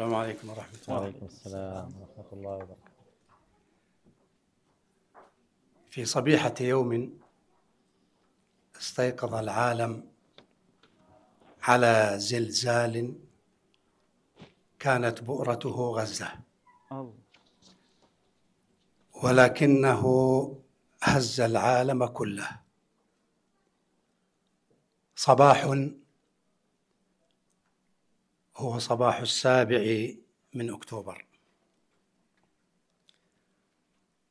السلام عليكم ورحمة الله وعليكم السلام ورحمة الله وبركاته في صبيحة يوم استيقظ العالم على زلزال كانت بؤرته غزة ولكنه هز العالم كله صباح هو صباح السابع من اكتوبر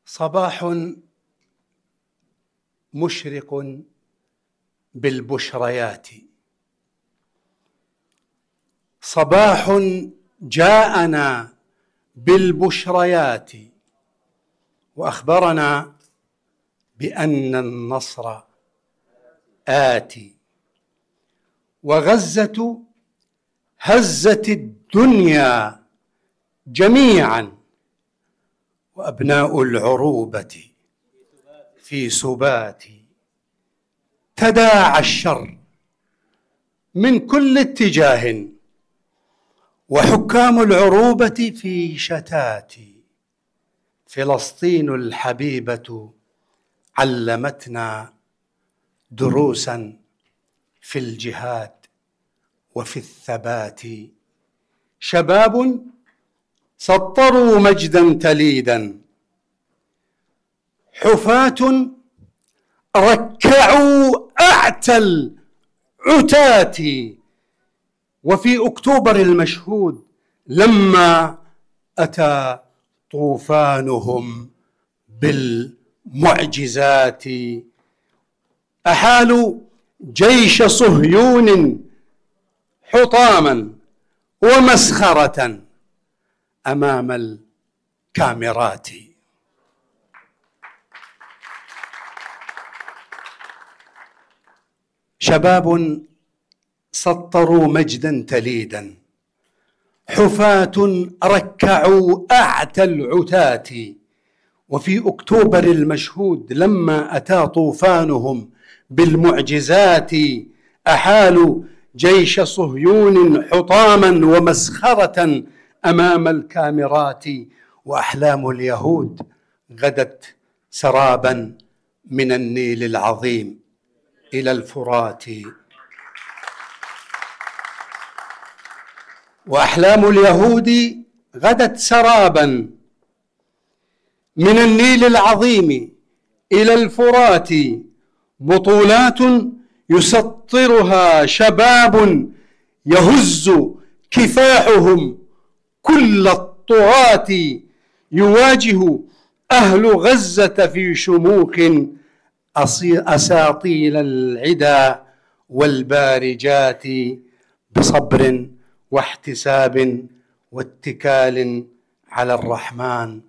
صباح مشرق بالبشريات صباح جاءنا بالبشريات واخبرنا بان النصر اتي وغزه هزت الدنيا جميعا وابناء العروبه في سبات تداعى الشر من كل اتجاه وحكام العروبه في شتات فلسطين الحبيبه علمتنا دروسا في الجهاد وفي الثبات شباب سطروا مجدا تليدا حفاة ركعوا أعتى العتاة وفي أكتوبر المشهود لما أتى طوفانهم بالمعجزات أحالوا جيش صهيون حطاما ومسخرة أمام الكاميرات شباب سطروا مجدا تليدا حفاة ركعوا أعتى العتاة وفي أكتوبر المشهود لما أتى طوفانهم بالمعجزات أحالوا جيش صهيون حطاما ومسخره امام الكاميرات واحلام اليهود غدت سرابا من النيل العظيم الى الفرات واحلام اليهود غدت سرابا من النيل العظيم الى الفرات بطولات يسطرها شباب يهز كفاحهم كل الطغاة يواجه أهل غزة في شموخ أساطيل العدا والبارجات بصبر واحتساب واتكال على الرحمن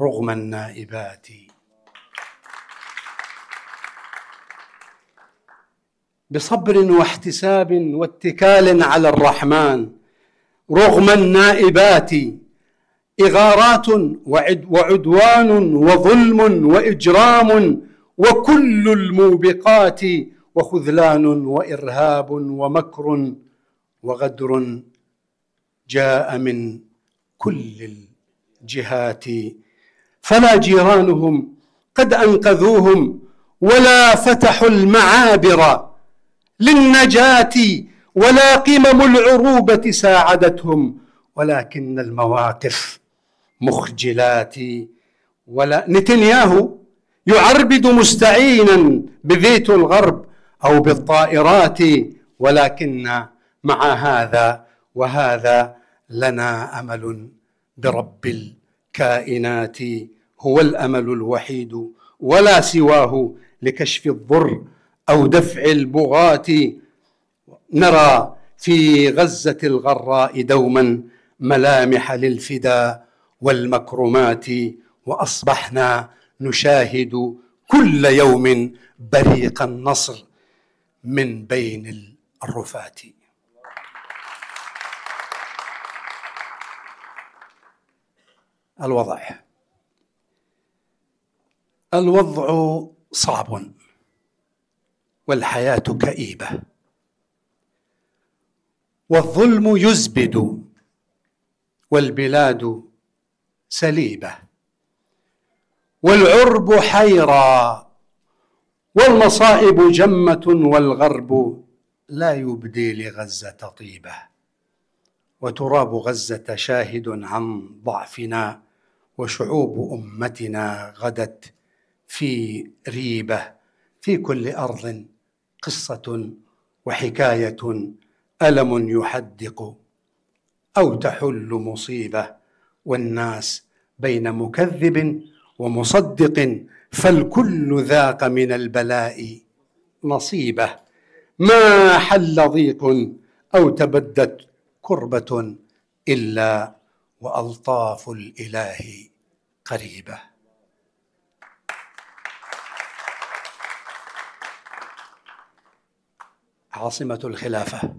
رغم النائبات بصبر واحتساب واتكال على الرحمن رغم النائبات اغارات وعدوان وظلم واجرام وكل الموبقات وخذلان وارهاب ومكر وغدر جاء من كل الجهات فلا جيرانهم قد انقذوهم ولا فتحوا المعابر للنجاة ولا قمم العروبة ساعدتهم ولكن المواقف مخجلات ولا نتنياهو يعربد مستعينا بذيت الغرب أو بالطائرات ولكن مع هذا وهذا لنا أمل برب الكائنات هو الأمل الوحيد ولا سواه لكشف الضر أو دفع البغاة نرى في غزة الغراء دوما ملامح للفدا والمكرمات وأصبحنا نشاهد كل يوم بريق النصر من بين الرفات الوضع الوضع صعب والحياة كئيبة والظلم يزبد والبلاد سليبة والعرب حيرى والمصائب جمة والغرب لا يبدي لغزة طيبة وتراب غزة شاهد عن ضعفنا وشعوب أمتنا غدت في ريبة في كل أرض قصه وحكايه الم يحدق او تحل مصيبه والناس بين مكذب ومصدق فالكل ذاق من البلاء نصيبه ما حل ضيق او تبدت كربه الا والطاف الاله قريبه عاصمة الخلافة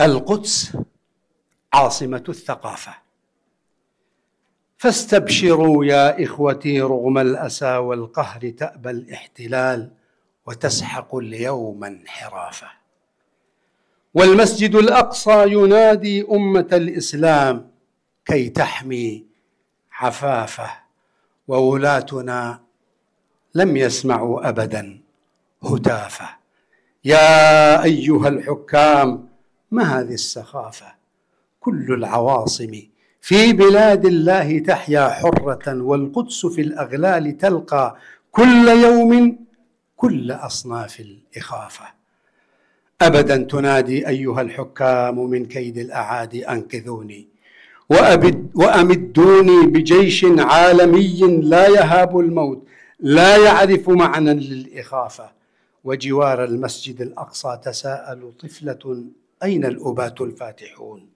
القدس عاصمة الثقافة فاستبشروا يا إخوتي رغم الأسى والقهر تأبى الاحتلال وتسحق اليوم انحرافه والمسجد الأقصى ينادي أمة الإسلام كي تحمي عفافه وولاتنا لم يسمعوا أبدا هتافه يا ايها الحكام ما هذه السخافه كل العواصم في بلاد الله تحيا حره والقدس في الاغلال تلقى كل يوم كل اصناف الاخافه ابدا تنادي ايها الحكام من كيد الاعادي انقذوني وأبد وامدوني بجيش عالمي لا يهاب الموت لا يعرف معنى للاخافه وجوار المسجد الاقصى تساءل طفله اين الاباة الفاتحون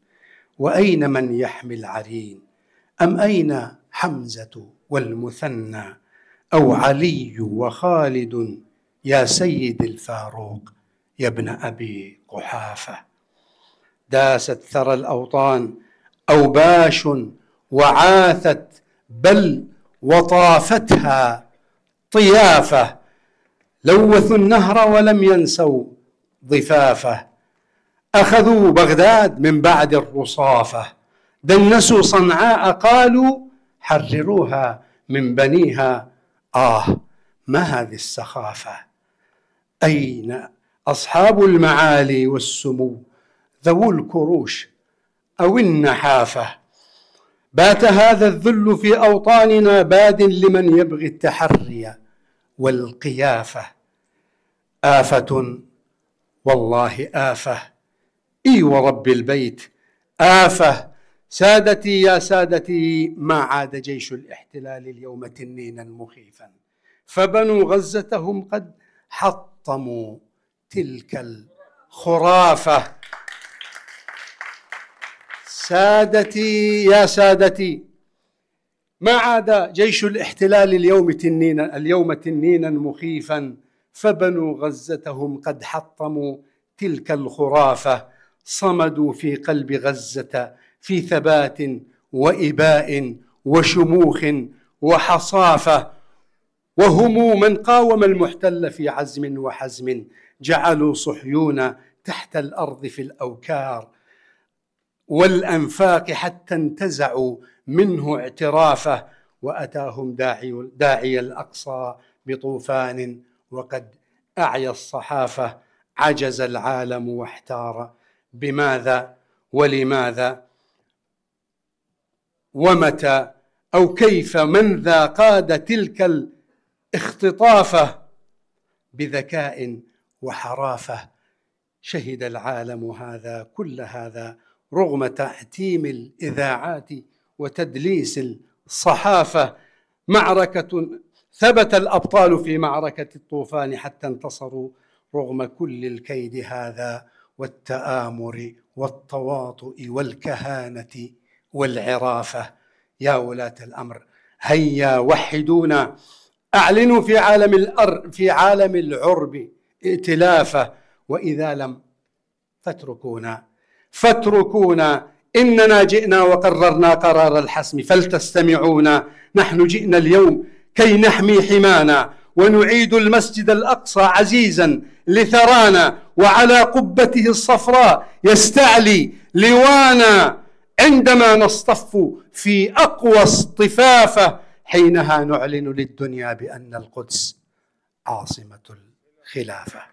واين من يحمي العرين ام اين حمزه والمثنى او علي وخالد يا سيد الفاروق يا ابن ابي قحافه داست ثرى الاوطان اوباش وعاثت بل وطافتها طيافه لوثوا النهر ولم ينسوا ضفافه أخذوا بغداد من بعد الرصافة دنسوا صنعاء قالوا حرروها من بنيها آه ما هذه السخافة أين أصحاب المعالي والسمو ذوو الكروش أو النحافة بات هذا الذل في أوطاننا باد لمن يبغي التحريه والقيافه افه والله افه اي ورب البيت افه سادتي يا سادتي ما عاد جيش الاحتلال اليوم تنينا مخيفا فبنو غزه هم قد حطموا تلك الخرافه سادتي يا سادتي ما عاد جيش الاحتلال اليوم تنينا اليوم تنينا مخيفا فبنوا غزتهم قد حطموا تلك الخرافه صمدوا في قلب غزه في ثبات واباء وشموخ وحصافه وهم من قاوم المحتل في عزم وحزم جعلوا صحيون تحت الارض في الاوكار والانفاق حتى انتزعوا منه اعترافه وأتاهم داعي, داعي الأقصى بطوفان وقد أعيا الصحافة عجز العالم واحتار بماذا ولماذا ومتى أو كيف من ذا قاد تلك الاختطافة بذكاء وحرافة شهد العالم هذا كل هذا رغم تعتيم الإذاعات وتدليس الصحافة معركة ثبت الأبطال في معركة الطوفان حتى انتصروا رغم كل الكيد هذا والتآمر والتواطؤ والكهانة والعرافة يا ولاة الأمر هيا وحدونا أعلنوا في عالم الأر في عالم العرب ائتلافه وإذا لم فاتركونا فاتركونا إننا جئنا وقررنا قرار الحسم فلتستمعونا نحن جئنا اليوم كي نحمي حمانا ونعيد المسجد الأقصى عزيزا لثرانا وعلى قبته الصفراء يستعلي لوانا عندما نصطف في أقوى اصطفافة حينها نعلن للدنيا بأن القدس عاصمة الخلافة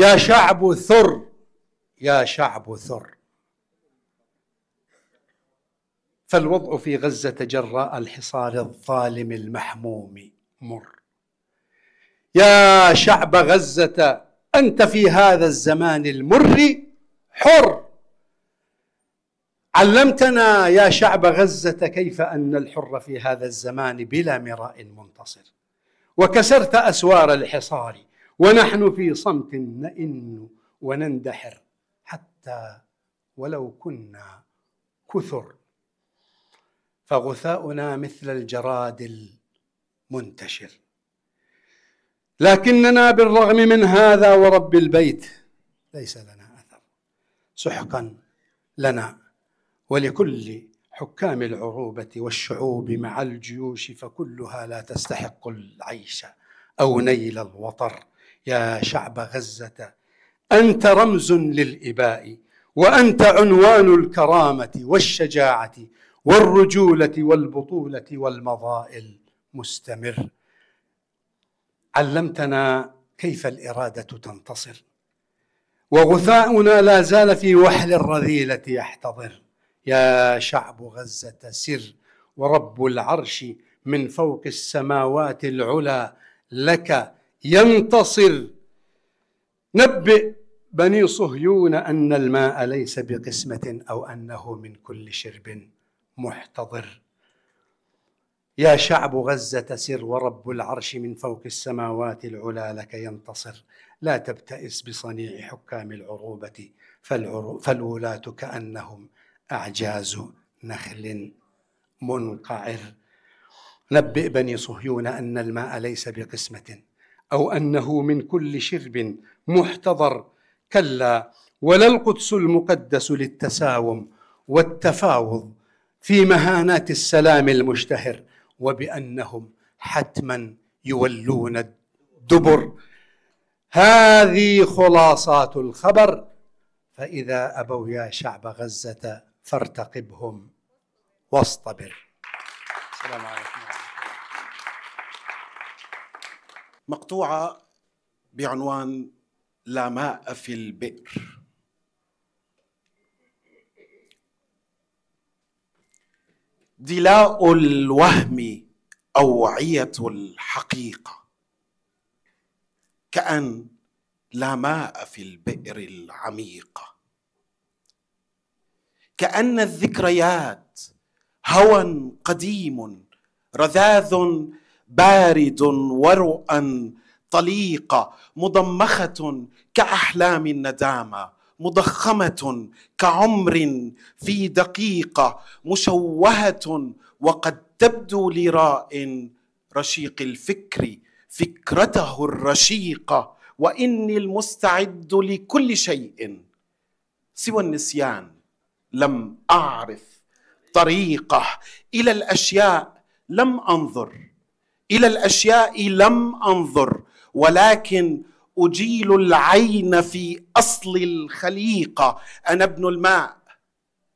يا شعب ثر يا شعب ثر فالوضع في غزة جراء الحصار الظالم المحموم مر يا شعب غزة أنت في هذا الزمان المر حر علمتنا يا شعب غزة كيف أن الحر في هذا الزمان بلا مراء منتصر وكسرت أسوار الحصار ونحن في صمت نئن ونندحر حتى ولو كنا كثر فغثاؤنا مثل الجراد المنتشر لكننا بالرغم من هذا ورب البيت ليس لنا اثر سحقا لنا ولكل حكام العروبه والشعوب مع الجيوش فكلها لا تستحق العيش او نيل الوطر يا شعب غزة أنت رمز للإباء وأنت عنوان الكرامة والشجاعة والرجولة والبطولة والمضائل مستمر علمتنا كيف الإرادة تنتصر وغثاؤنا لا زال في وحل الرذيلة يحتضر يا شعب غزة سر ورب العرش من فوق السماوات العلى لك ينتصر نبئ بني صهيون أن الماء ليس بقسمة أو أنه من كل شرب محتضر يا شعب غزة سر ورب العرش من فوق السماوات العلا لك ينتصر لا تبتئس بصنيع حكام العروبة فالولاة كأنهم أعجاز نخل منقعر نبئ بني صهيون أن الماء ليس بقسمة أو أنه من كل شرب محتضر كلا ولا القدس المقدس للتساوم والتفاوض في مهانات السلام المشتهر وبأنهم حتما يولون الدبر هذه خلاصات الخبر فإذا أبوا يا شعب غزة فارتقبهم واصطبر السلام عليكم مقطوعة بعنوان لا ماء في البئر دلاء الوهم أوعية الحقيقة كأن لا ماء في البئر العميقة كأن الذكريات هوى قديم رذاذ بارد ورؤا طليقه مضمخه كاحلام الندامه مضخمه كعمر في دقيقه مشوهه وقد تبدو لراء رشيق الفكر فكرته الرشيقه واني المستعد لكل شيء سوى النسيان لم اعرف طريقه الى الاشياء لم انظر الى الاشياء لم انظر ولكن اجيل العين في اصل الخليقه انا ابن الماء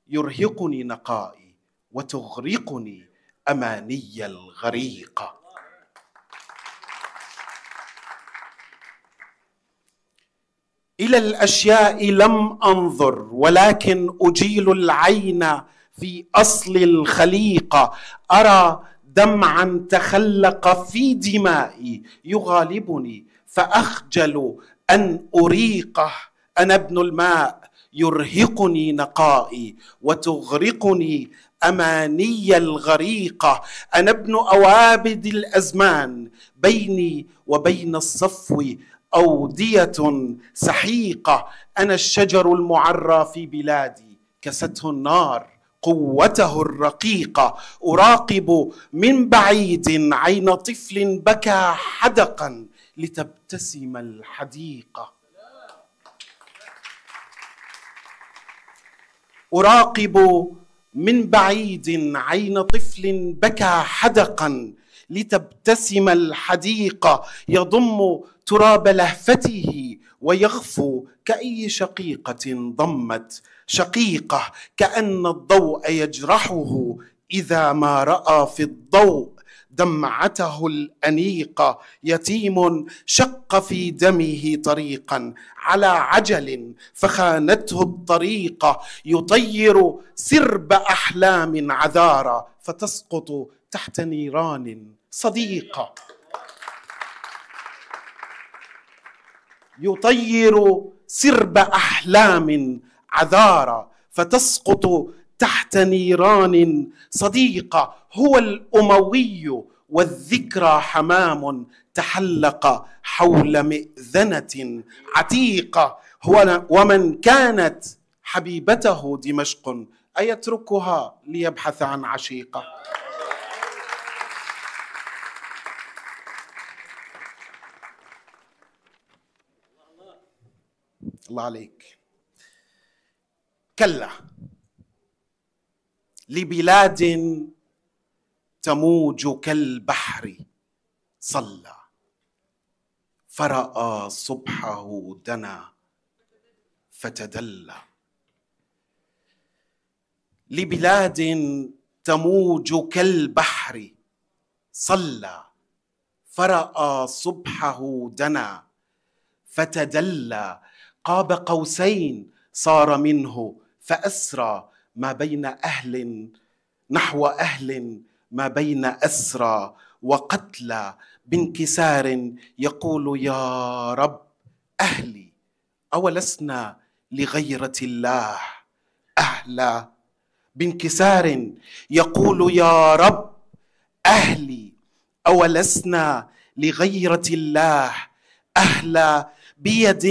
يرهقني نقائي وتغرقني اماني الغريقه الى الاشياء لم انظر ولكن اجيل العين في اصل الخليقه ارى دمعا تخلق في دمائي يغالبني فاخجل ان اريقه انا ابن الماء يرهقني نقائي وتغرقني اماني الغريقه انا ابن اوابد الازمان بيني وبين الصفو اوديه سحيقه انا الشجر المعرى في بلادي كسته النار قوته الرقيقه اراقب من بعيد عين طفل بكى حدقا لتبتسم الحديقه اراقب من بعيد عين طفل بكى حدقا لتبتسم الحديقه يضم تراب لهفته ويغفو كاي شقيقه ضمت شقيقه كان الضوء يجرحه اذا ما راى في الضوء دمعته الانيقه يتيم شق في دمه طريقا على عجل فخانته الطريقه يطير سرب احلام عذارى فتسقط تحت نيران صديقه يطير سرب احلام عذارى فتسقط تحت نيران صديقه هو الاموي والذكرى حمام تحلق حول مئذنه عتيقه هو ومن كانت حبيبته دمشق ايتركها ليبحث عن عشيقه الله عليك كلا لبلاد تموج كالبحر صلى فراى صبحه دنا فتدلى لبلاد تموج كالبحر صلى فراى صبحه دنا فتدلى قاب قوسين صار منه فأسرى ما بين أهل نحو أهل ما بين أسرى وقتلى بانكسار يقول يا رب أهلي أولسنا لغيرة الله أهلا بانكسار يقول يا رب أهلي أولسنا لغيرة الله أهلا بيد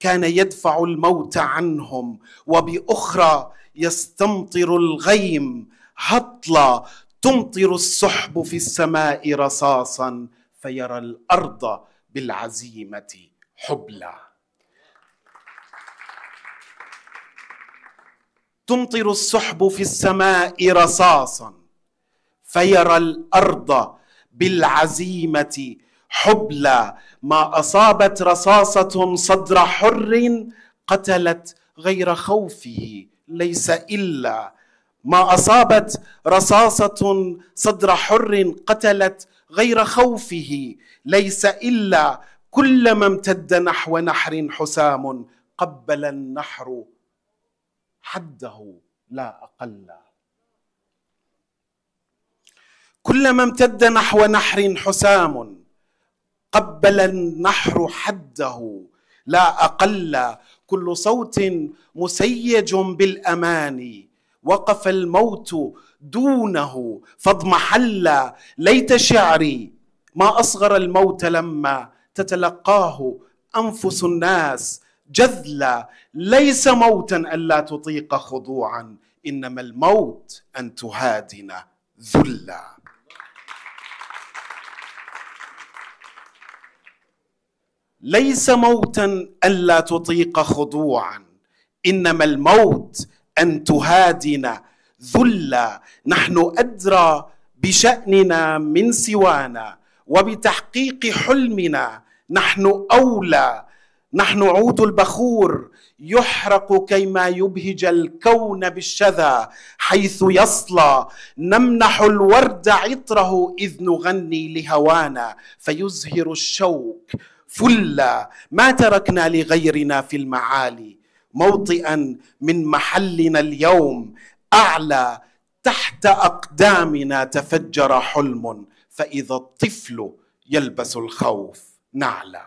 كان يدفع الموت عنهم وباخرى يستمطر الغيم هطلا تمطر السحب في السماء رصاصا فيرى الارض بالعزيمه حبلا تمطر السحب في السماء رصاصا فيرى الارض بالعزيمه حبلى ما اصابت رصاصه صدر حر قتلت غير خوفه ليس الا ما اصابت رصاصه صدر حر قتلت غير خوفه ليس الا كلما امتد نحو نحر حسام قبل النحر حده لا اقل كلما امتد نحو نحر حسام قبل النحر حده لا اقل كل صوت مسيج بالاماني وقف الموت دونه فاضمحل ليت شعري ما اصغر الموت لما تتلقاه انفس الناس جذلا ليس موتا الا تطيق خضوعا انما الموت ان تهادن ذلا ليس موتا الا تطيق خضوعا انما الموت ان تهادن ذلا نحن ادرى بشاننا من سوانا وبتحقيق حلمنا نحن اولى نحن عود البخور يحرق كيما يبهج الكون بالشذا حيث يصلى نمنح الورد عطره اذ نغني لهوانا فيزهر الشوك فلا ما تركنا لغيرنا في المعالي موطئا من محلنا اليوم اعلى تحت اقدامنا تفجر حلم فاذا الطفل يلبس الخوف نعلى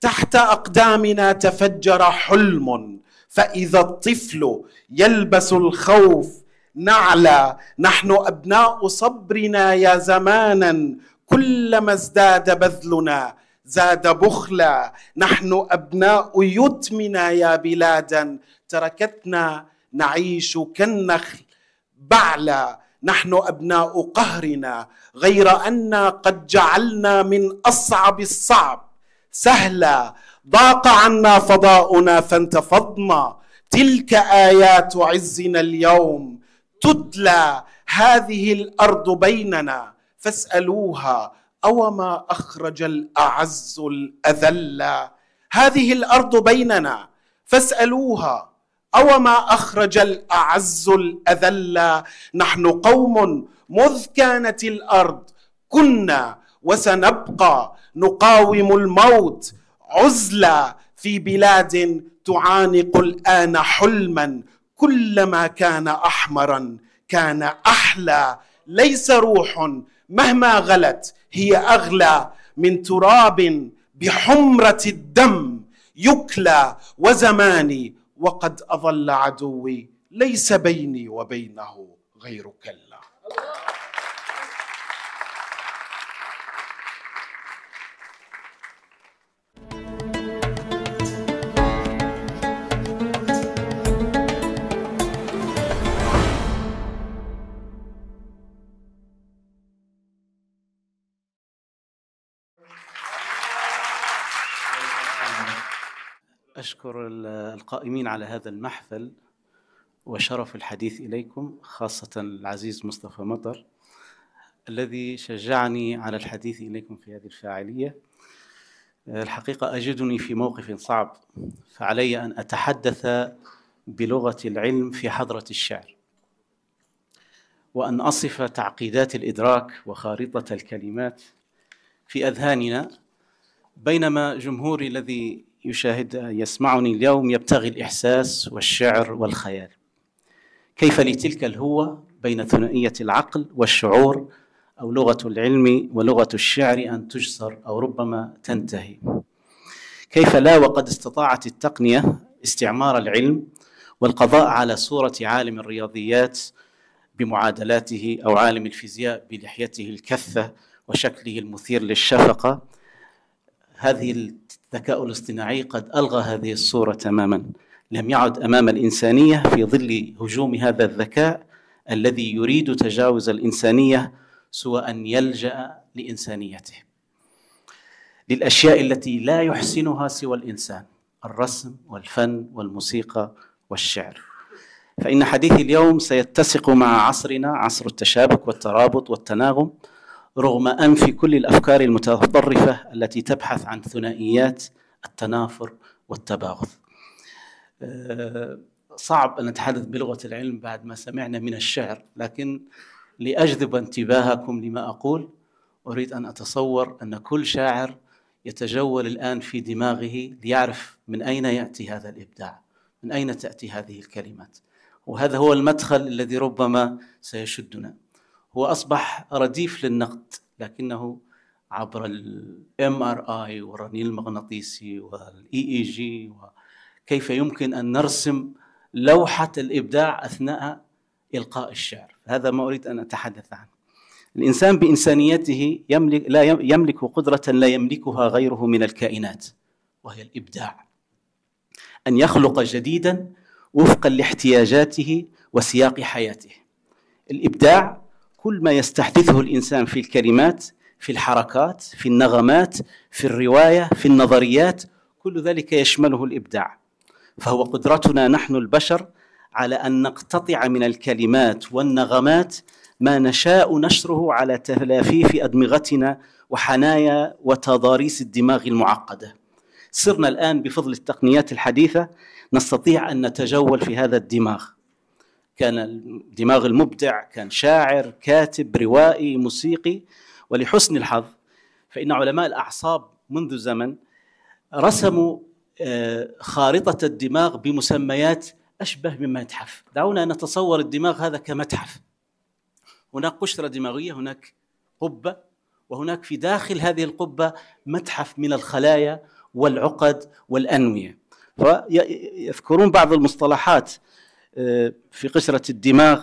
تحت اقدامنا تفجر حلم فاذا الطفل يلبس الخوف نعلى نحن ابناء صبرنا يا زمانا كلما ازداد بذلنا زاد بخلا نحن ابناء يتمنا يا بلادا تركتنا نعيش كالنخل بعلا نحن ابناء قهرنا غير انا قد جعلنا من اصعب الصعب سهلا ضاق عنا فضاؤنا فانتفضنا تلك ايات عزنا اليوم تتلى هذه الارض بيننا فاسالوها اوما اخرج الاعز الاذل هذه الارض بيننا فاسالوها اوما اخرج الاعز الاذل نحن قوم مذ كانت الارض كنا وسنبقى نقاوم الموت عزلى في بلاد تعانق الان حلما كلما كان احمرا كان احلى ليس روح مهما غلت هي اغلى من تراب بحمره الدم يكلى وزماني وقد اظل عدوي ليس بيني وبينه غير كلا الله أشكر القائمين على هذا المحفل وشرف الحديث إليكم خاصة العزيز مصطفى مطر الذي شجعني على الحديث إليكم في هذه الفاعلية الحقيقة أجدني في موقف صعب فعلي أن أتحدث بلغة العلم في حضرة الشعر وأن أصف تعقيدات الإدراك وخارطة الكلمات في أذهاننا بينما جمهوري الذي يشاهد يسمعني اليوم يبتغي الإحساس والشعر والخيال كيف لتلك الهوة بين ثنائية العقل والشعور أو لغة العلم ولغة الشعر أن تجسر أو ربما تنتهي كيف لا وقد استطاعت التقنية استعمار العلم والقضاء على صورة عالم الرياضيات بمعادلاته أو عالم الفيزياء بلحيته الكثة وشكله المثير للشفقة هذه الذكاء الاصطناعي قد ألغى هذه الصورة تماما لم يعد أمام الإنسانية في ظل هجوم هذا الذكاء الذي يريد تجاوز الإنسانية سوى أن يلجأ لإنسانيته للأشياء التي لا يحسنها سوى الإنسان الرسم والفن والموسيقى والشعر فإن حديثي اليوم سيتسق مع عصرنا عصر التشابك والترابط والتناغم رغم أنف كل الأفكار المتطرفة التي تبحث عن ثنائيات التنافر والتباغض آه، صعب أن نتحدث بلغة العلم بعد ما سمعنا من الشعر لكن لأجذب انتباهكم لما أقول أريد أن أتصور أن كل شاعر يتجول الآن في دماغه ليعرف من أين يأتي هذا الإبداع من أين تأتي هذه الكلمات وهذا هو المدخل الذي ربما سيشدنا هو أصبح رديف للنقد لكنه عبر الام ار اي والرنين المغناطيسي والاي اي e جي e وكيف يمكن ان نرسم لوحه الابداع اثناء القاء الشعر هذا ما اريد ان اتحدث عنه الانسان بانسانيته يملك لا يملك قدره لا يملكها غيره من الكائنات وهي الابداع ان يخلق جديدا وفقا لاحتياجاته وسياق حياته الابداع كل ما يستحدثه الانسان في الكلمات في الحركات في النغمات في الروايه في النظريات كل ذلك يشمله الابداع فهو قدرتنا نحن البشر على ان نقتطع من الكلمات والنغمات ما نشاء نشره على تلافيف ادمغتنا وحنايا وتضاريس الدماغ المعقده صرنا الان بفضل التقنيات الحديثه نستطيع ان نتجول في هذا الدماغ كان الدماغ المبدع كان شاعر كاتب روائي موسيقي ولحسن الحظ فإن علماء الأعصاب منذ زمن رسموا آه، خارطة الدماغ بمسميات أشبه بمتحف دعونا نتصور الدماغ هذا كمتحف هناك قشرة دماغية هناك قبة وهناك في داخل هذه القبة متحف من الخلايا والعقد والأنوية فيذكرون بعض المصطلحات آه، في قشرة الدماغ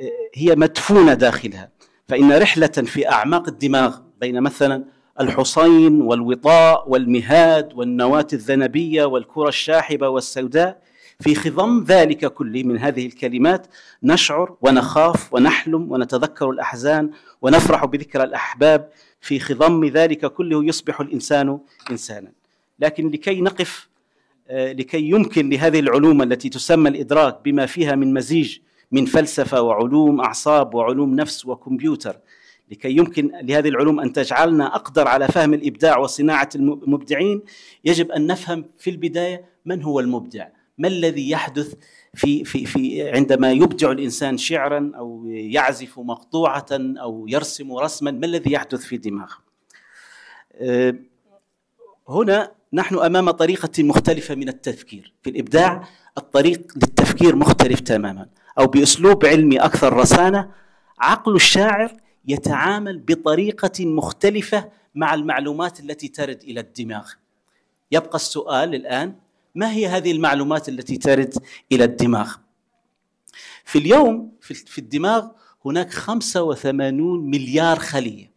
آه، هي مدفونة داخلها فإن رحلة في أعماق الدماغ بين مثلا الحصين والوطاء والمهاد والنواة الذنبية والكرة الشاحبة والسوداء في خضم ذلك كله من هذه الكلمات نشعر ونخاف ونحلم ونتذكر الأحزان ونفرح بذكرى الأحباب في خضم ذلك كله يصبح الإنسان إنسانا لكن لكي نقف آه، لكي يمكن لهذه العلوم التي تسمى الادراك بما فيها من مزيج من فلسفه وعلوم اعصاب وعلوم نفس وكمبيوتر لكي يمكن لهذه العلوم ان تجعلنا اقدر على فهم الابداع وصناعه المبدعين يجب ان نفهم في البدايه من هو المبدع ما الذي يحدث في في في عندما يبدع الانسان شعرا او يعزف مقطوعه او يرسم رسما ما الذي يحدث في دماغه آه، هنا نحن امام طريقه مختلفه من التفكير في الابداع الطريق للتفكير مختلف تماما او باسلوب علمي اكثر رسانه عقل الشاعر يتعامل بطريقه مختلفه مع المعلومات التي ترد الى الدماغ يبقى السؤال الان ما هي هذه المعلومات التي ترد الى الدماغ في اليوم في الدماغ هناك 85 مليار خليه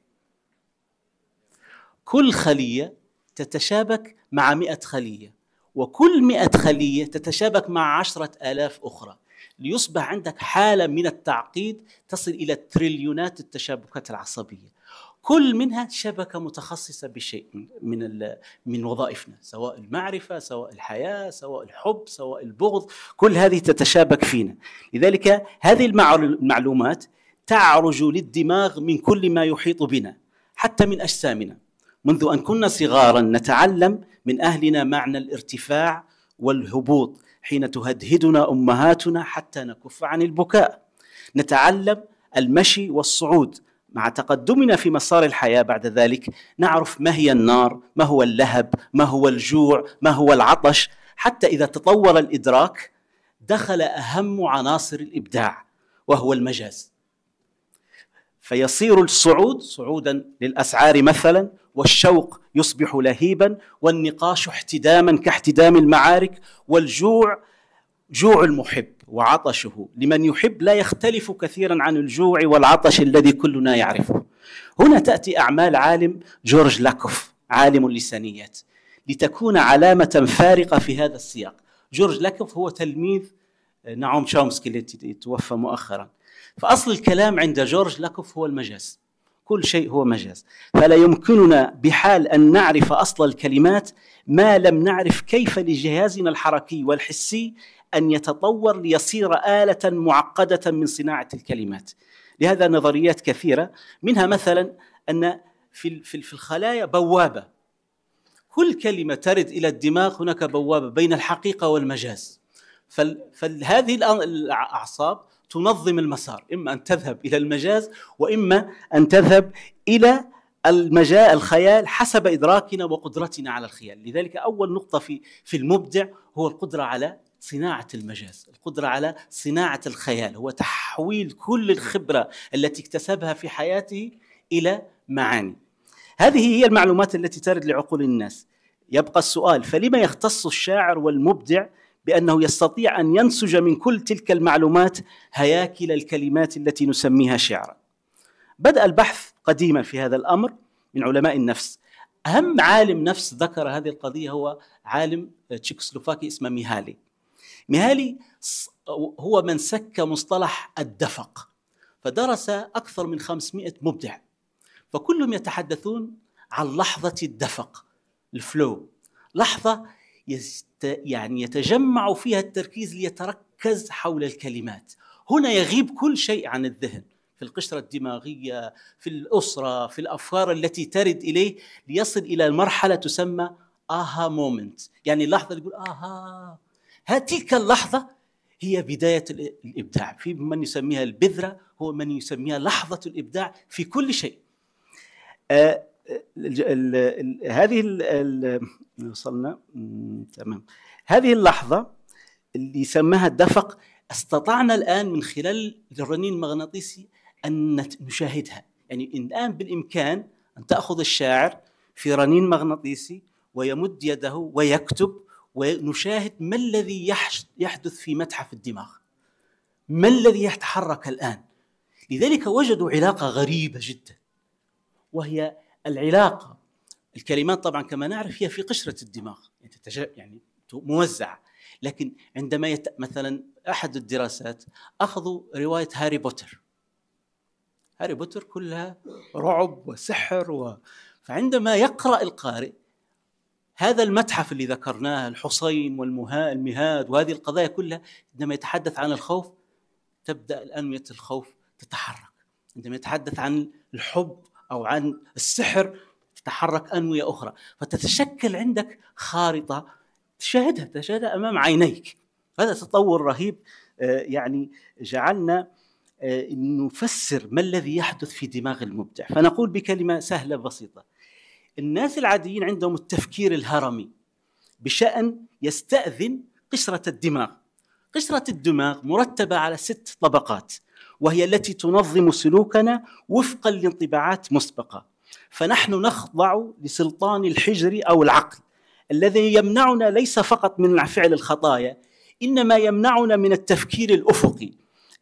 كل خليه تتشابك مع مئة خلية وكل مئة خلية تتشابك مع عشرة آلاف أخرى ليصبح عندك حالة من التعقيد تصل إلى تريليونات التشابكات العصبية كل منها شبكة متخصصة بشيء من من وظائفنا سواء المعرفة سواء الحياة سواء الحب سواء البغض كل هذه تتشابك فينا لذلك هذه المعلومات تعرج للدماغ من كل ما يحيط بنا حتى من أجسامنا منذ أن كنا صغارا نتعلم من اهلنا معنى الارتفاع والهبوط حين تهدهدنا امهاتنا حتى نكف عن البكاء نتعلم المشي والصعود مع تقدمنا في مسار الحياه بعد ذلك نعرف ما هي النار ما هو اللهب ما هو الجوع ما هو العطش حتى اذا تطور الادراك دخل اهم عناصر الابداع وهو المجاز فيصير الصعود صعودا للاسعار مثلا والشوق يصبح لهيبا والنقاش احتداما كاحتدام المعارك والجوع جوع المحب وعطشه لمن يحب لا يختلف كثيرا عن الجوع والعطش الذي كلنا يعرفه هنا تأتي أعمال عالم جورج لاكوف عالم اللسانيات لتكون علامة فارقة في هذا السياق جورج لاكوف هو تلميذ آه، نعوم شومسكي التي توفى مؤخرا فأصل الكلام عند جورج لاكوف هو المجاز كل شيء هو مجاز فلا يمكننا بحال ان نعرف اصل الكلمات ما لم نعرف كيف لجهازنا الحركي والحسي ان يتطور ليصير اله معقده من صناعه الكلمات لهذا نظريات كثيره منها مثلا ان في في الخلايا بوابه كل كلمه ترد الى الدماغ هناك بوابه بين الحقيقه والمجاز فهذه الاعصاب تنظم المسار إما أن تذهب إلى المجاز وإما أن تذهب إلى المجاء الخيال حسب إدراكنا وقدرتنا على الخيال لذلك أول نقطة في, في المبدع هو القدرة على صناعة المجاز القدرة على صناعة الخيال هو تحويل كل الخبرة التي اكتسبها في حياته إلى معاني هذه هي المعلومات التي ترد لعقول الناس يبقى السؤال فلما يختص الشاعر والمبدع بانه يستطيع ان ينسج من كل تلك المعلومات هياكل الكلمات التي نسميها شعرا. بدا البحث قديما في هذا الامر من علماء النفس. اهم عالم نفس ذكر هذه القضيه هو عالم تشيكوسلوفاكي اسمه ميهالي. ميهالي هو من سك مصطلح الدفق فدرس اكثر من 500 مبدع فكلهم يتحدثون عن لحظه الدفق الفلو لحظه يعني يتجمع فيها التركيز ليتركز حول الكلمات هنا يغيب كل شيء عن الذهن في القشرة الدماغية في الأسرة في الأفكار التي ترد إليه ليصل إلى المرحلة تسمى آها مومنت يعني اللحظة اللي يقول آها تلك اللحظة هي بداية الإبداع في من يسميها البذرة هو من يسميها لحظة الإبداع في كل شيء آه هذه ال وصلنا تمام هذه اللحظه اللي سماها الدفق استطعنا الان من خلال الرنين المغناطيسي ان نشاهدها يعني الان بالامكان ان تاخذ الشاعر في رنين مغناطيسي ويمد يده ويكتب ونشاهد ما الذي يحدث في متحف الدماغ ما الذي يتحرك الان لذلك وجدوا علاقه غريبه جدا وهي العلاقه الكلمات طبعا كما نعرف هي في قشره الدماغ يعني, يعني موزعه لكن عندما يت... مثلا احد الدراسات اخذوا روايه هاري بوتر هاري بوتر كلها رعب وسحر و... فعندما يقرا القارئ هذا المتحف اللي ذكرناه الحصين والمهاد وهذه القضايا كلها عندما يتحدث عن الخوف تبدا الانميه الخوف تتحرك عندما يتحدث عن الحب او عن السحر تتحرك انويه اخرى فتتشكل عندك خارطه تشاهدها تشاهدها امام عينيك هذا تطور رهيب آه، يعني جعلنا آه، نفسر ما الذي يحدث في دماغ المبدع فنقول بكلمه سهله بسيطه الناس العاديين عندهم التفكير الهرمي بشان يستاذن قشره الدماغ قشره الدماغ مرتبه على ست طبقات وهي التي تنظم سلوكنا وفقا لانطباعات مسبقه فنحن نخضع لسلطان الحجر او العقل الذي يمنعنا ليس فقط من فعل الخطايا انما يمنعنا من التفكير الافقي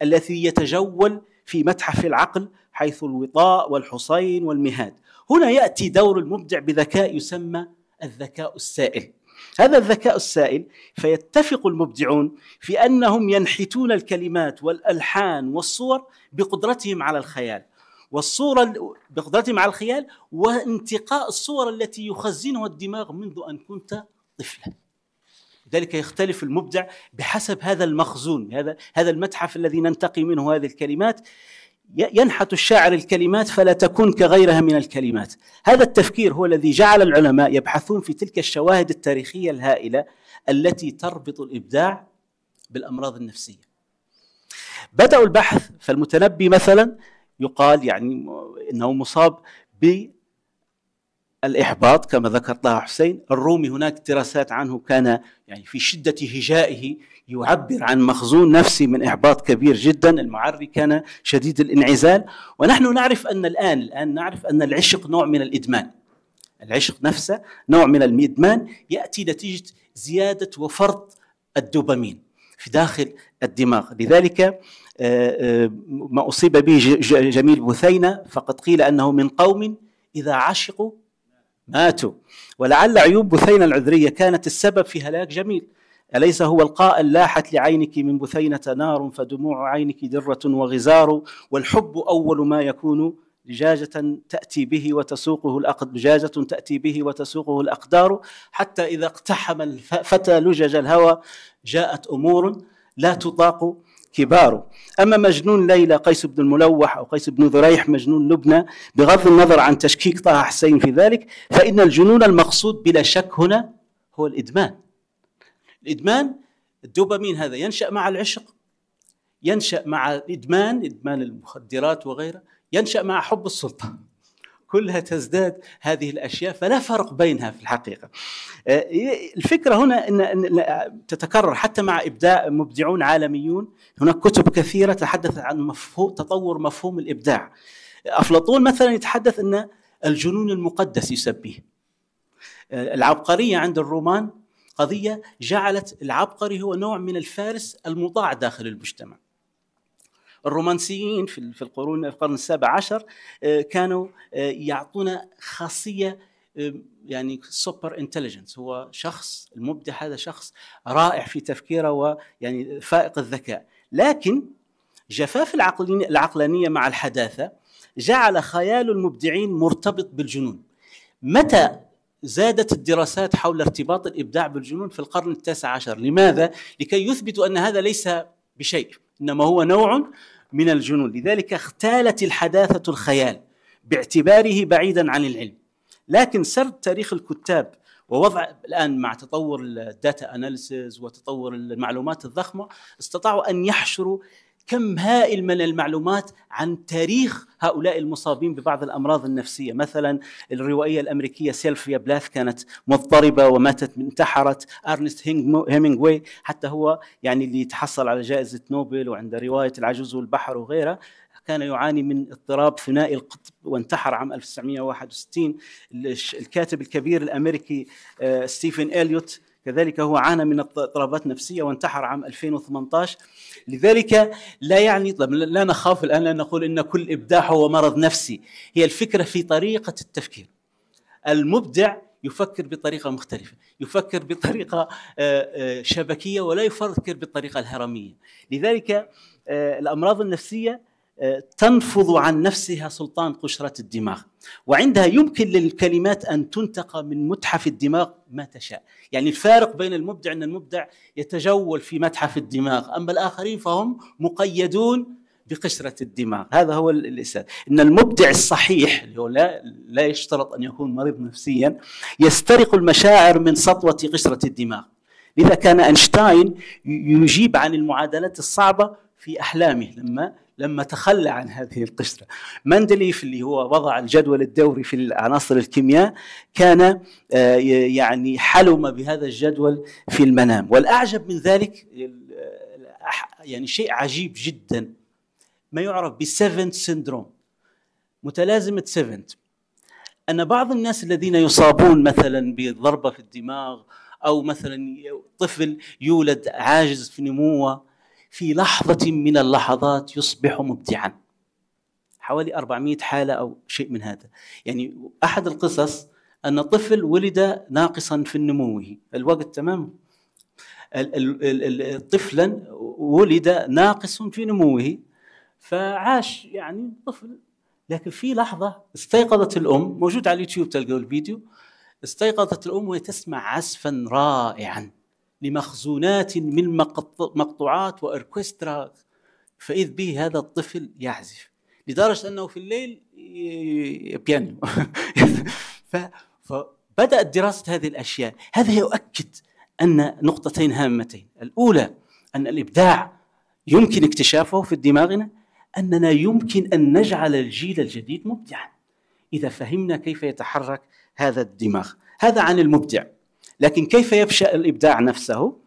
الذي يتجول في متحف العقل حيث الوطاء والحصين والمهاد هنا ياتي دور المبدع بذكاء يسمى الذكاء السائل هذا الذكاء السائل فيتفق المبدعون في انهم ينحتون الكلمات والالحان والصور بقدرتهم على الخيال والصوره بقدرتهم على الخيال وانتقاء الصور التي يخزنها الدماغ منذ ان كنت طفلا ذلك يختلف المبدع بحسب هذا المخزون هذا هذا المتحف الذي ننتقي منه هذه الكلمات ينحت الشاعر الكلمات فلا تكون كغيرها من الكلمات هذا التفكير هو الذي جعل العلماء يبحثون في تلك الشواهد التاريخيه الهائله التي تربط الابداع بالامراض النفسيه بداوا البحث فالمتنبي مثلا يقال يعني انه مصاب بالإحباط كما ذكر طه حسين الرومي هناك دراسات عنه كان يعني في شدة هجائه يعبر عن مخزون نفسي من إحباط كبير جدا المعري كان شديد الانعزال ونحن نعرف أن الآن الآن نعرف أن العشق نوع من الإدمان العشق نفسه نوع من الإدمان يأتي نتيجة زيادة وفرط الدوبامين في داخل الدماغ لذلك آه، آه، ما أصيب به جميل بثينة فقد قيل أنه من قوم إذا عشقوا ماتوا ولعل عيوب بثينة العذرية كانت السبب في هلاك جميل أليس هو القائل لاحت لعينك من بثينة نار فدموع عينك درة وغزار والحب أول ما يكون لجاجة تأتي به وتسوقه الأقد لجاجة تأتي به وتسوقه الأقدار حتى إذا اقتحم الفتى لجج الهوى جاءت أمور لا تطاق كبار أما مجنون ليلى قيس بن الملوح أو قيس بن ذريح مجنون لبنى بغض النظر عن تشكيك طه حسين في ذلك فإن الجنون المقصود بلا شك هنا هو الإدمان الادمان الدوبامين هذا ينشا مع العشق ينشا مع الادمان ادمان المخدرات وغيره ينشا مع حب السلطه كلها تزداد هذه الاشياء فلا فرق بينها في الحقيقه. آه، الفكره هنا ان تتكرر حتى مع ابداع مبدعون عالميون هناك كتب كثيره تحدثت عن مفهوم تطور مفهوم الابداع. افلاطون مثلا يتحدث ان الجنون المقدس يسميه. آه، العبقريه عند الرومان قضية جعلت العبقري هو نوع من الفارس المطاع داخل المجتمع الرومانسيين في القرون القرن السابع عشر آه، كانوا آه، يعطونا خاصية يعني سوبر انتليجنس هو شخص المبدع هذا شخص رائع في تفكيره ويعني فائق الذكاء لكن جفاف العقلانية مع الحداثة جعل خيال المبدعين مرتبط بالجنون متى زادت الدراسات حول ارتباط الابداع بالجنون في القرن التاسع عشر، لماذا؟ لكي يثبتوا ان هذا ليس بشيء، انما هو نوع من الجنون، لذلك اختالت الحداثه الخيال باعتباره بعيدا عن العلم. لكن سرد تاريخ الكتاب ووضع الان مع تطور الداتا اناليسز وتطور المعلومات الضخمه استطاعوا ان يحشروا كم هائل من المعلومات عن تاريخ هؤلاء المصابين ببعض الامراض النفسيه، مثلا الروائيه الامريكيه سيلفيا بلاث كانت مضطربه وماتت انتحرت، ارنست هيمنجوي حتى هو يعني اللي تحصل على جائزه نوبل وعند روايه العجوز والبحر وغيرها، كان يعاني من اضطراب ثنائي القطب وانتحر عام 1961 الكاتب الكبير الامريكي آه، ستيفن اليوت كذلك هو عانى من اضطرابات نفسيه وانتحر عام 2018 لذلك لا يعني طب لا نخاف الان ان نقول ان كل ابداع هو مرض نفسي هي الفكره في طريقه التفكير المبدع يفكر بطريقة مختلفة يفكر بطريقة آه، آه، شبكية ولا يفكر بالطريقة الهرمية لذلك آه، الأمراض النفسية تنفض عن نفسها سلطان قشرة الدماغ وعندها يمكن للكلمات أن تنتقى من متحف الدماغ ما تشاء يعني الفارق بين المبدع أن المبدع يتجول في متحف الدماغ أما الآخرين فهم مقيدون بقشرة الدماغ هذا هو الإساس إن المبدع الصحيح اللي هو لا, لا يشترط أن يكون مريض نفسيا يسترق المشاعر من سطوة قشرة الدماغ لذا كان أينشتاين يجيب عن المعادلات الصعبة في أحلامه لما لما تخلى عن هذه القشره مندليف اللي هو وضع الجدول الدوري في العناصر الكيمياء كان آه، يعني حلم بهذا الجدول في المنام والاعجب من ذلك يعني شيء عجيب جدا ما يعرف بسيفنت سيندروم متلازمه سيفنت ان بعض الناس الذين يصابون مثلا بضربه في الدماغ او مثلا طفل يولد عاجز في نموه في لحظة من اللحظات يصبح مبدعا حوالي 400 حالة أو شيء من هذا يعني أحد القصص أن طفل ولد ناقصا في نموه الوقت تمام طفلا ولد ناقص في نموه فعاش يعني طفل لكن في لحظة استيقظت الأم موجود على اليوتيوب تلقوا الفيديو استيقظت الأم وهي تسمع عزفا رائعا لمخزونات من مقطوعات وأوركسترا فإذ به هذا الطفل يعزف لدرجة أنه في الليل بيانو فبدأت دراسة هذه الأشياء هذا يؤكد أن نقطتين هامتين الأولى أن الإبداع يمكن اكتشافه في دماغنا أننا يمكن أن نجعل الجيل الجديد مبدعا إذا فهمنا كيف يتحرك هذا الدماغ هذا عن المبدع لكن كيف يفشأ الإبداع نفسه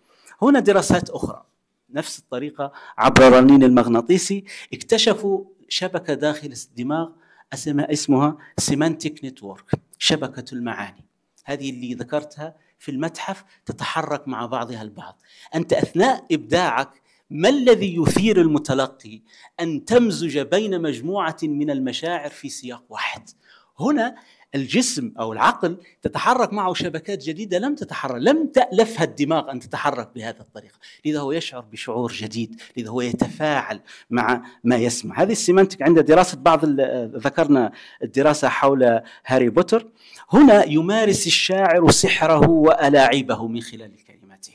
هنا دراسات أخرى نفس الطريقة عبر الرنين المغناطيسي اكتشفوا شبكة داخل الدماغ اسمها سيمانتيك نتورك شبكة المعاني هذه اللي ذكرتها في المتحف تتحرك مع بعضها البعض أنت أثناء إبداعك ما الذي يثير المتلقي أن تمزج بين مجموعة من المشاعر في سياق واحد هنا الجسم او العقل تتحرك معه شبكات جديده لم تتحرك لم تالفها الدماغ ان تتحرك بهذه الطريقه لذا هو يشعر بشعور جديد لذا هو يتفاعل مع ما يسمع هذه السيمانتك عند دراسه بعض ذكرنا الدراسه حول هاري بوتر هنا يمارس الشاعر سحره والاعيبه من خلال كلماته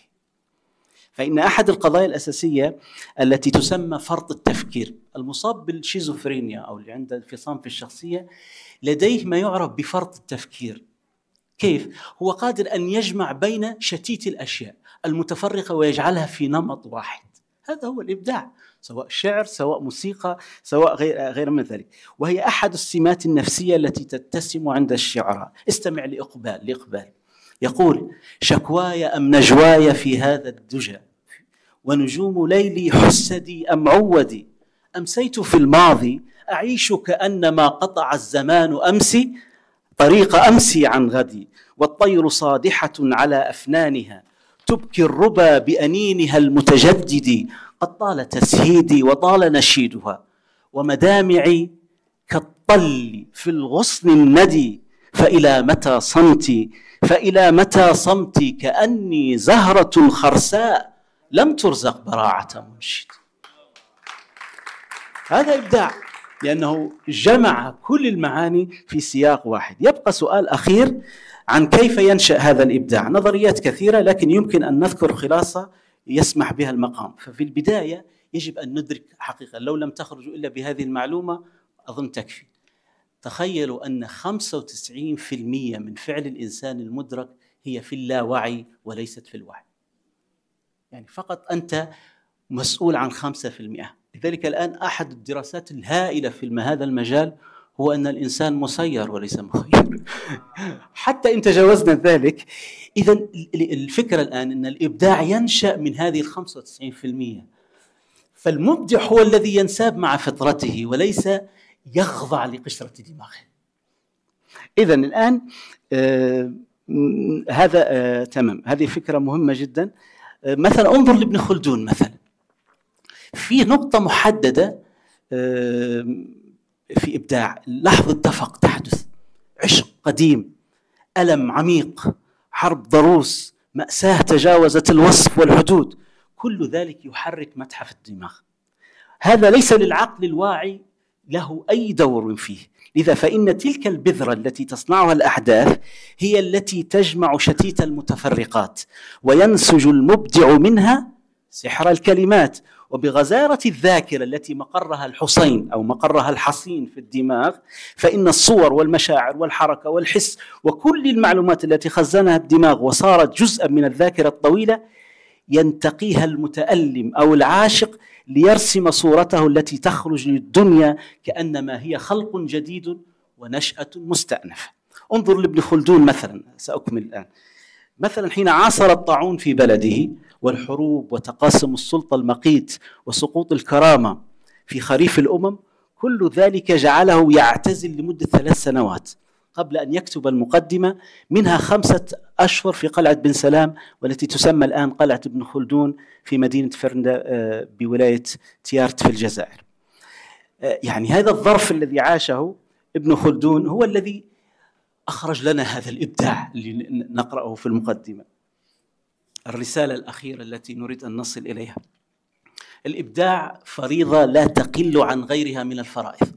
فان احد القضايا الاساسيه التي تسمى فرط التفكير المصاب بالشيزوفرينيا او اللي عنده انفصام في الشخصيه لديه ما يعرف بفرط التفكير كيف؟ هو قادر أن يجمع بين شتيت الأشياء المتفرقة ويجعلها في نمط واحد هذا هو الإبداع سواء شعر سواء موسيقى سواء غير, غير من ذلك وهي أحد السمات النفسية التي تتسم عند الشعراء استمع لإقبال لإقبال يقول شكواي أم نجواي في هذا الدجى ونجوم ليلي حسدي أم عودي امسيت في الماضي اعيش كانما قطع الزمان امسي طريق امسي عن غدي والطير صادحه على افنانها تبكي الربا بانينها المتجدد قد طال تسهيدي وطال نشيدها ومدامعي كالطل في الغصن الندي فإلى متى صمتي فإلى متى صمتي كأني زهرة خرساء لم ترزق براعة منشد هذا إبداع لأنه جمع كل المعاني في سياق واحد يبقى سؤال أخير عن كيف ينشأ هذا الإبداع نظريات كثيرة لكن يمكن أن نذكر خلاصة يسمح بها المقام ففي البداية يجب أن ندرك حقيقة لو لم تخرجوا إلا بهذه المعلومة أظن تكفي تخيلوا أن 95% من فعل الإنسان المدرك هي في اللاوعي وليست في الوعي يعني فقط أنت مسؤول عن 5% لذلك الآن أحد الدراسات الهائلة في هذا المجال هو أن الإنسان مسير وليس مخير حتى إن تجاوزنا ذلك إذا الفكرة الآن أن الإبداع ينشأ من هذه ال 95% فالمبدع هو الذي ينساب مع فطرته وليس يخضع لقشرة دماغه إذا الآن آه هذا آه تمام هذه فكرة مهمة جدا آه مثلا انظر لابن خلدون مثلا في نقطة محددة في إبداع لحظة دفق تحدث عشق قديم ألم عميق حرب ضروس مأساة تجاوزت الوصف والحدود كل ذلك يحرك متحف الدماغ هذا ليس للعقل الواعي له أي دور فيه لذا فإن تلك البذرة التي تصنعها الأحداث هي التي تجمع شتيت المتفرقات وينسج المبدع منها سحر الكلمات وبغزارة الذاكرة التي مقرها الحصين أو مقرها الحصين في الدماغ فإن الصور والمشاعر والحركة والحس وكل المعلومات التي خزنها الدماغ وصارت جزءا من الذاكرة الطويلة ينتقيها المتألم أو العاشق ليرسم صورته التي تخرج للدنيا كأنما هي خلق جديد ونشأة مستأنفة انظر لابن خلدون مثلا سأكمل الآن مثلا حين عاصر الطاعون في بلده والحروب وتقاسم السلطة المقيت وسقوط الكرامة في خريف الأمم كل ذلك جعله يعتزل لمدة ثلاث سنوات قبل أن يكتب المقدمة منها خمسة أشهر في قلعة بن سلام والتي تسمى الآن قلعة ابن خلدون في مدينة فرندا آه، بولاية تيارت في الجزائر آه، يعني هذا الظرف الذي عاشه ابن خلدون هو الذي أخرج لنا هذا الإبداع اللي نقرأه في المقدمة الرسالة الأخيرة التي نريد أن نصل إليها الإبداع فريضة لا تقل عن غيرها من الفرائض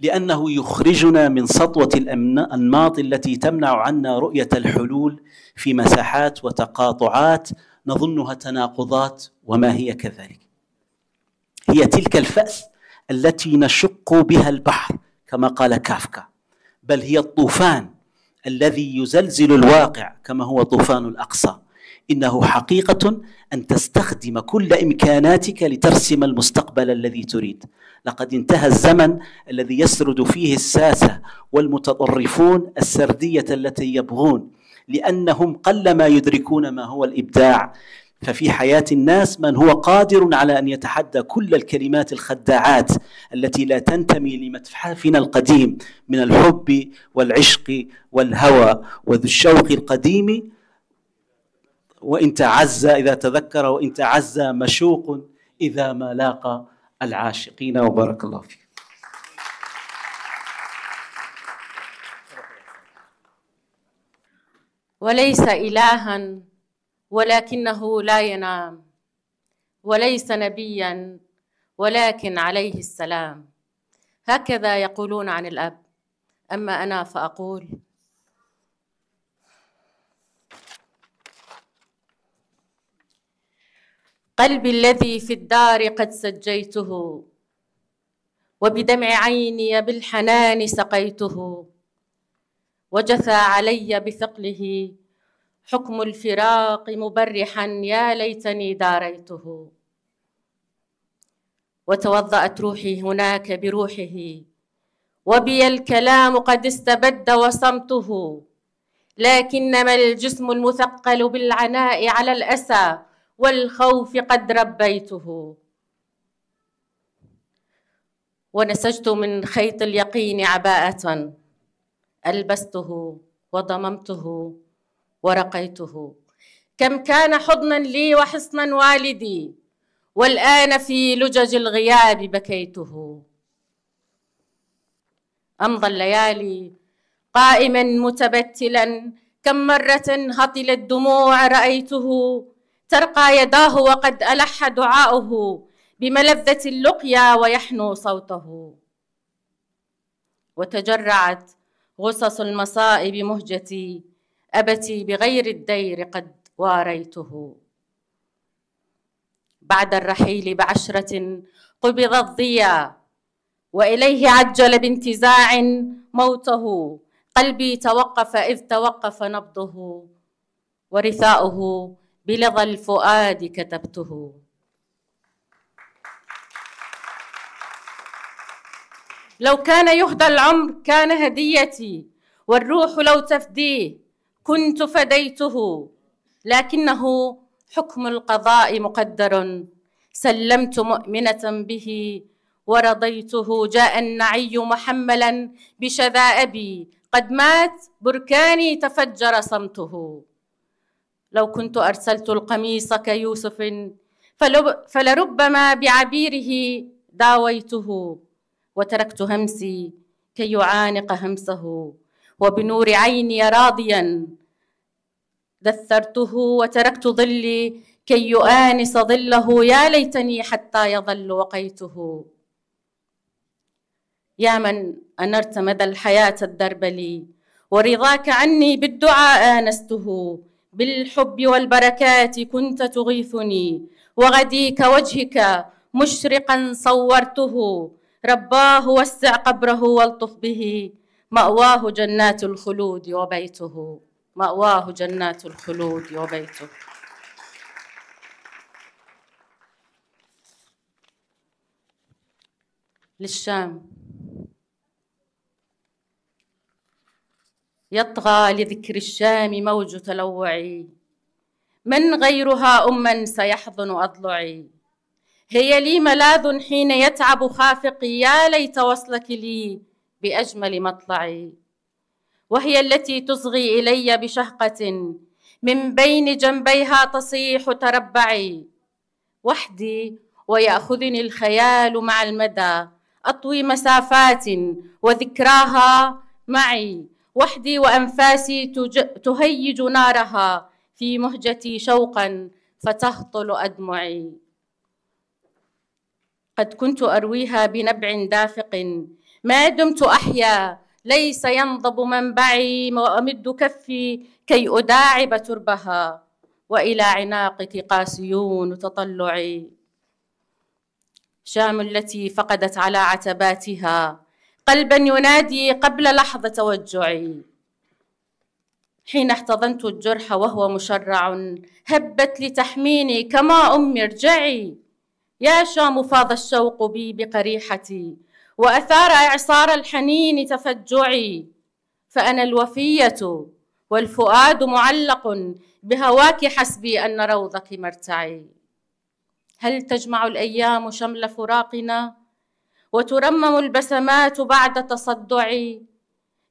لأنه يخرجنا من سطوة الأنماط التي تمنع عنا رؤية الحلول في مساحات وتقاطعات نظنها تناقضات وما هي كذلك هي تلك الفأس التي نشق بها البحر كما قال كافكا بل هي الطوفان الذي يزلزل الواقع كما هو طوفان الاقصى انه حقيقه ان تستخدم كل امكاناتك لترسم المستقبل الذي تريد لقد انتهى الزمن الذي يسرد فيه الساسه والمتطرفون السرديه التي يبغون لانهم قلما يدركون ما هو الابداع ففي حياه الناس من هو قادر على ان يتحدى كل الكلمات الخداعات التي لا تنتمي لمتحفنا القديم من الحب والعشق والهوى وذو الشوق القديم وان تعزى اذا تذكر وان تعزى مشوق اذا ما لاقى العاشقين وبارك الله فيك وليس إلها ولكنه لا ينام وليس نبيا ولكن عليه السلام هكذا يقولون عن الاب اما انا فاقول قلبي الذي في الدار قد سجيته وبدمع عيني بالحنان سقيته وجثى علي بثقله حكم الفراق مبرحا يا ليتني داريته وتوضأت روحي هناك بروحه وبي الكلام قد استبد وصمته لكنما الجسم المثقل بالعناء على الأسى والخوف قد ربيته ونسجت من خيط اليقين عباءة ألبسته وضممته ورقيته كم كان حضنا لي وحصنا والدي والآن في لجج الغياب بكيته أمضى الليالي قائما متبتلا كم مرة هطلت دموع رأيته ترقى يداه وقد ألح دعاؤه بملذة اللقيا ويحنو صوته وتجرعت غصص المصائب مهجتي أبتي بغير الدير قد واريته بعد الرحيل بعشرة قبض الضياء وإليه عجل بانتزاع موته قلبي توقف إذ توقف نبضه ورثاؤه بلظى الفؤاد كتبته لو كان يهدى العمر كان هديتي والروح لو تفديه كنت فديته لكنه حكم القضاء مقدر سلمت مؤمنة به ورضيته جاء النعي محملا بشذائبي قد مات بركاني تفجر صمته لو كنت أرسلت القميص كيوسف فلربما بعبيره داويته وتركت همسي كي يعانق همسه وبنور عيني راضيا دثرته وتركت ظلي كي يؤانس ظله يا ليتني حتى يظل وقيته يا من أنرت مدى الحياة الدرب لي ورضاك عني بالدعاء آنسته بالحب والبركات كنت تغيثني وغديك وجهك مشرقا صورته رباه وسع قبره والطف به مأواه جنات الخلود وبيته مأواه جنات الخلود وبيته للشام يطغى لذكر الشام موج تلوعي من غيرها أما سيحضن أضلعي هي لي ملاذ حين يتعب خافقي يا ليت وصلك لي باجمل مطلعي وهي التي تصغي الي بشهقه من بين جنبيها تصيح تربعي وحدي وياخذني الخيال مع المدى اطوي مسافات وذكراها معي وحدي وانفاسي تهيج نارها في مهجتي شوقا فتهطل ادمعي قد كنت ارويها بنبع دافق ما دمت أحيا ليس ينضب منبعي وأمد كفي كي أداعب تربها وإلى عناقك قاسيون تطلعي شام التي فقدت على عتباتها قلبا ينادي قبل لحظة توجعي حين احتضنت الجرح وهو مشرع هبت لتحميني كما أمي ارجعي يا شام فاض الشوق بي بقريحتي وأثار إعصار الحنين تفجعي فأنا الوفية والفؤاد معلق بهواك حسبي أن روضك مرتعي هل تجمع الأيام شمل فراقنا وترمم البسمات بعد تصدعي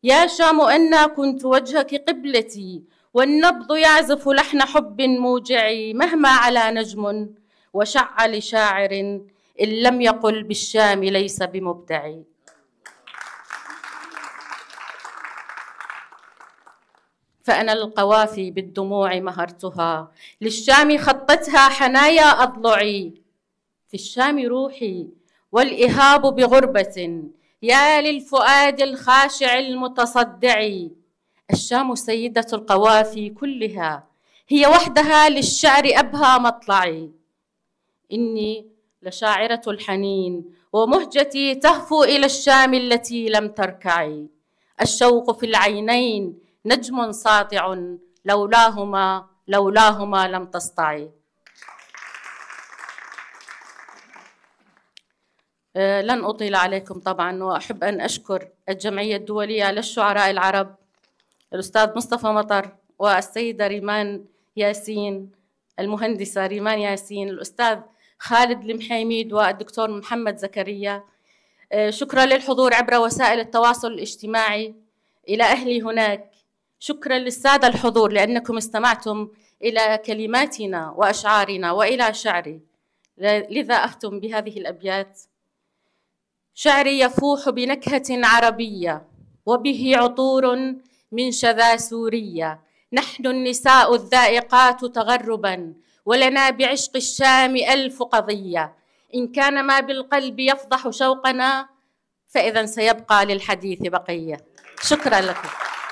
يا شام أنا كنت وجهك قبلتي والنبض يعزف لحن حب موجع مهما على نجم وشع لشاعر إن لم يقل بالشام ليس بمبدعي فأنا القوافي بالدموع مهرتها للشام خطتها حنايا أضلعي في الشام روحي والإهاب بغربة يا للفؤاد الخاشع المتصدع الشام سيدة القوافي كلها هي وحدها للشعر أبهى مطلعي إني لشاعرة الحنين ومهجتي تهفو إلى الشام التي لم تركعي الشوق في العينين نجم ساطع لولاهما لولاهما لم تسطعي آه، لن أطيل عليكم طبعا وأحب أن أشكر الجمعية الدولية للشعراء العرب الأستاذ مصطفى مطر والسيدة ريمان ياسين المهندسة ريمان ياسين الأستاذ خالد المحيميد والدكتور محمد زكريا آه، شكرا للحضور عبر وسائل التواصل الاجتماعي إلى أهلي هناك شكرا للسادة الحضور لأنكم استمعتم إلى كلماتنا وأشعارنا وإلى شعري لذا أختم بهذه الأبيات شعري يفوح بنكهة عربية وبه عطور من شذا سورية نحن النساء الذائقات تغربا ولنا بعشق الشام ألف قضية إن كان ما بالقلب يفضح شوقنا فإذا سيبقى للحديث بقية شكرا لكم